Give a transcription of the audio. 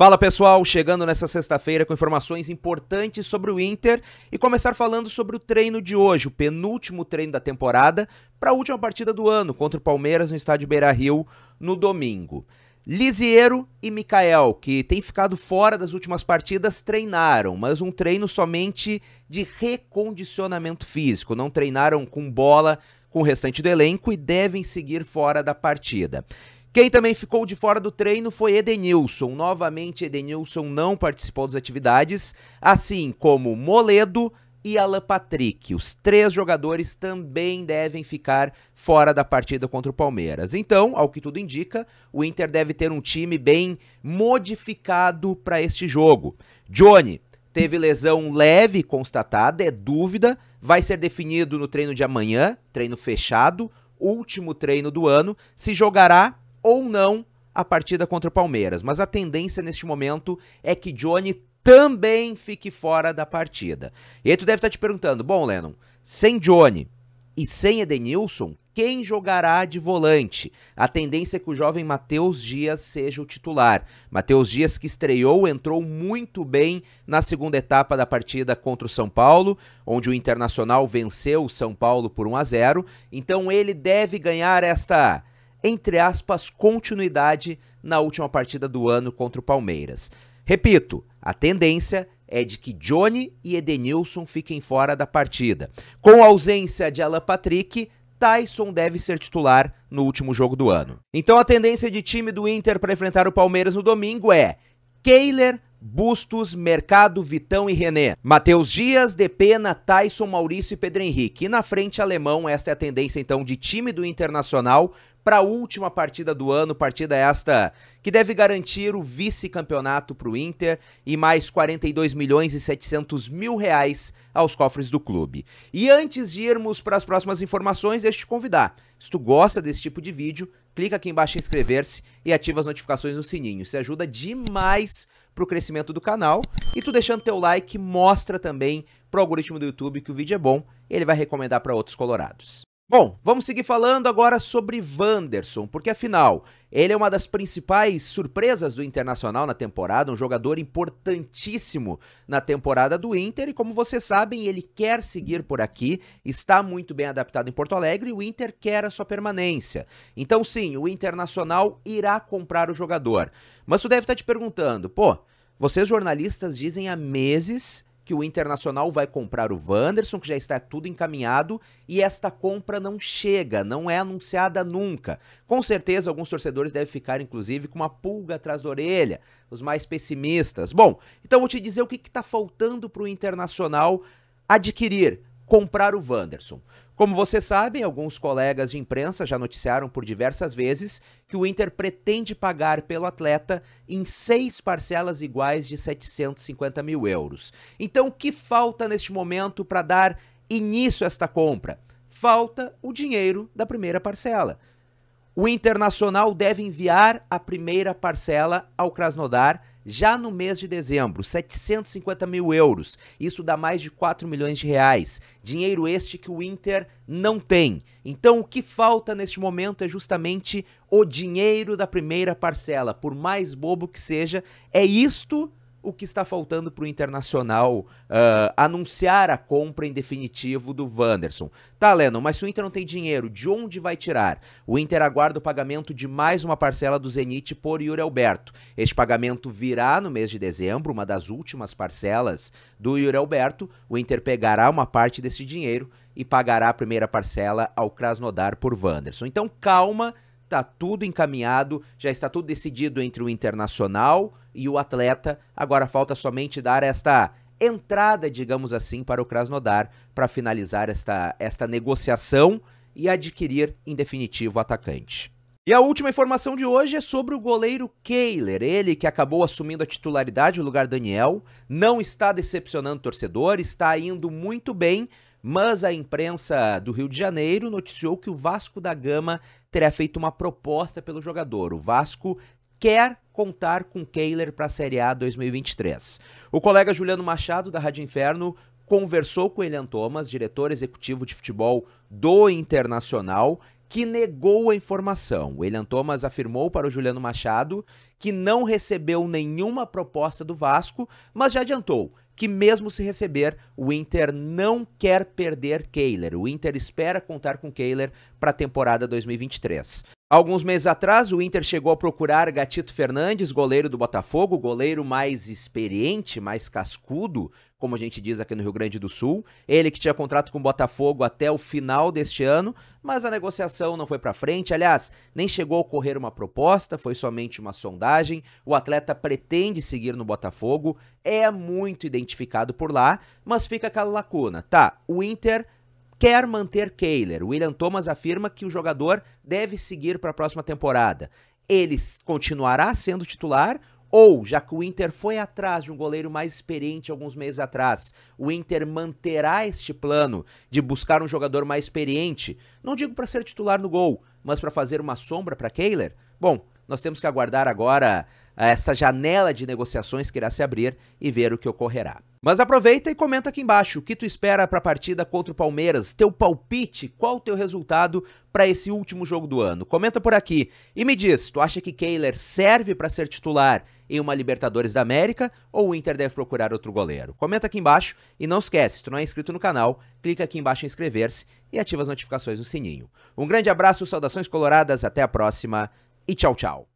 Fala pessoal, chegando nessa sexta-feira com informações importantes sobre o Inter e começar falando sobre o treino de hoje, o penúltimo treino da temporada para a última partida do ano contra o Palmeiras no estádio Beira-Rio no domingo. Lisiero e Mikael, que têm ficado fora das últimas partidas, treinaram, mas um treino somente de recondicionamento físico, não treinaram com bola com o restante do elenco e devem seguir fora da partida. Quem também ficou de fora do treino foi Edenilson. Novamente, Edenilson não participou das atividades, assim como Moledo e Alan Patrick. Os três jogadores também devem ficar fora da partida contra o Palmeiras. Então, ao que tudo indica, o Inter deve ter um time bem modificado para este jogo. Johnny teve lesão leve constatada, é dúvida, vai ser definido no treino de amanhã, treino fechado, último treino do ano, se jogará ou não a partida contra o Palmeiras, mas a tendência neste momento é que Johnny também fique fora da partida. E aí tu deve estar te perguntando, bom, Lennon, sem Johnny e sem Edenilson, quem jogará de volante? A tendência é que o jovem Matheus Dias seja o titular. Matheus Dias que estreou, entrou muito bem na segunda etapa da partida contra o São Paulo, onde o Internacional venceu o São Paulo por 1 a 0. Então ele deve ganhar esta entre aspas, continuidade na última partida do ano contra o Palmeiras. Repito, a tendência é de que Johnny e Edenilson fiquem fora da partida. Com a ausência de Alan Patrick, Tyson deve ser titular no último jogo do ano. Então a tendência de time do Inter para enfrentar o Palmeiras no domingo é Keiler, Bustos, Mercado, Vitão e René. Matheus Dias, Depena, Tyson, Maurício e Pedro Henrique. E na frente, alemão, esta é a tendência então de time do Internacional para a última partida do ano, partida esta que deve garantir o vice-campeonato para o Inter e mais 42 milhões e 700 mil reais aos cofres do clube. E antes de irmos para as próximas informações, deixa eu te convidar. Se tu gosta desse tipo de vídeo, clica aqui embaixo em inscrever-se e ativa as notificações no sininho. Isso ajuda demais pro crescimento do canal. E tu deixando teu like mostra também pro algoritmo do YouTube que o vídeo é bom, e ele vai recomendar para outros colorados. Bom, vamos seguir falando agora sobre Wanderson, porque afinal, ele é uma das principais surpresas do Internacional na temporada, um jogador importantíssimo na temporada do Inter e como vocês sabem, ele quer seguir por aqui, está muito bem adaptado em Porto Alegre e o Inter quer a sua permanência. Então sim, o Internacional irá comprar o jogador. Mas tu deve estar te perguntando, pô, vocês jornalistas dizem há meses que o Internacional vai comprar o Wanderson, que já está tudo encaminhado, e esta compra não chega, não é anunciada nunca. Com certeza, alguns torcedores devem ficar, inclusive, com uma pulga atrás da orelha, os mais pessimistas. Bom, então vou te dizer o que está faltando para o Internacional adquirir, comprar o Wanderson. Como vocês sabem, alguns colegas de imprensa já noticiaram por diversas vezes que o Inter pretende pagar pelo atleta em seis parcelas iguais de 750 mil euros. Então, o que falta neste momento para dar início a esta compra? Falta o dinheiro da primeira parcela. O Internacional deve enviar a primeira parcela ao Krasnodar já no mês de dezembro, 750 mil euros. Isso dá mais de 4 milhões de reais. Dinheiro este que o Inter não tem. Então o que falta neste momento é justamente o dinheiro da primeira parcela. Por mais bobo que seja, é isto o que está faltando para o Internacional uh, anunciar a compra em definitivo do Wanderson. Tá, Lennon, mas se o Inter não tem dinheiro, de onde vai tirar? O Inter aguarda o pagamento de mais uma parcela do Zenit por Yuri Alberto. Este pagamento virá no mês de dezembro, uma das últimas parcelas do Yuri Alberto. O Inter pegará uma parte desse dinheiro e pagará a primeira parcela ao Krasnodar por Wanderson. Então, calma tá tudo encaminhado, já está tudo decidido entre o internacional e o atleta. Agora falta somente dar esta entrada, digamos assim, para o Krasnodar para finalizar esta, esta negociação e adquirir, em definitivo, o atacante. E a última informação de hoje é sobre o goleiro Kehler, ele que acabou assumindo a titularidade no lugar do Daniel, não está decepcionando o torcedor, está indo muito bem, mas a imprensa do Rio de Janeiro noticiou que o Vasco da Gama terá feito uma proposta pelo jogador. O Vasco quer contar com Kehler para a Série A 2023. O colega Juliano Machado da Rádio Inferno conversou com Elian Thomas, diretor executivo de futebol do Internacional, que negou a informação. O Elian Thomas afirmou para o Juliano Machado que não recebeu nenhuma proposta do Vasco, mas já adiantou que mesmo se receber, o Inter não quer perder Kehler. O Inter espera contar com Kehler para a temporada 2023. Alguns meses atrás, o Inter chegou a procurar Gatito Fernandes, goleiro do Botafogo, goleiro mais experiente, mais cascudo, como a gente diz aqui no Rio Grande do Sul. Ele que tinha contrato com o Botafogo até o final deste ano, mas a negociação não foi para frente. Aliás, nem chegou a ocorrer uma proposta, foi somente uma sondagem. O atleta pretende seguir no Botafogo, é muito identificado por lá, mas fica aquela lacuna. Tá, o Inter quer manter Kehler. William Thomas afirma que o jogador deve seguir para a próxima temporada. Ele continuará sendo titular ou, já que o Inter foi atrás de um goleiro mais experiente alguns meses atrás, o Inter manterá este plano de buscar um jogador mais experiente, não digo para ser titular no gol, mas para fazer uma sombra para Kehler? Bom, nós temos que aguardar agora essa janela de negociações que irá se abrir e ver o que ocorrerá. Mas aproveita e comenta aqui embaixo o que tu espera para a partida contra o Palmeiras, teu palpite, qual o teu resultado para esse último jogo do ano. Comenta por aqui e me diz, tu acha que Kehler serve para ser titular em uma Libertadores da América ou o Inter deve procurar outro goleiro? Comenta aqui embaixo e não esquece, se tu não é inscrito no canal, clica aqui embaixo em inscrever-se e ativa as notificações no sininho. Um grande abraço, saudações coloradas, até a próxima e tchau, tchau.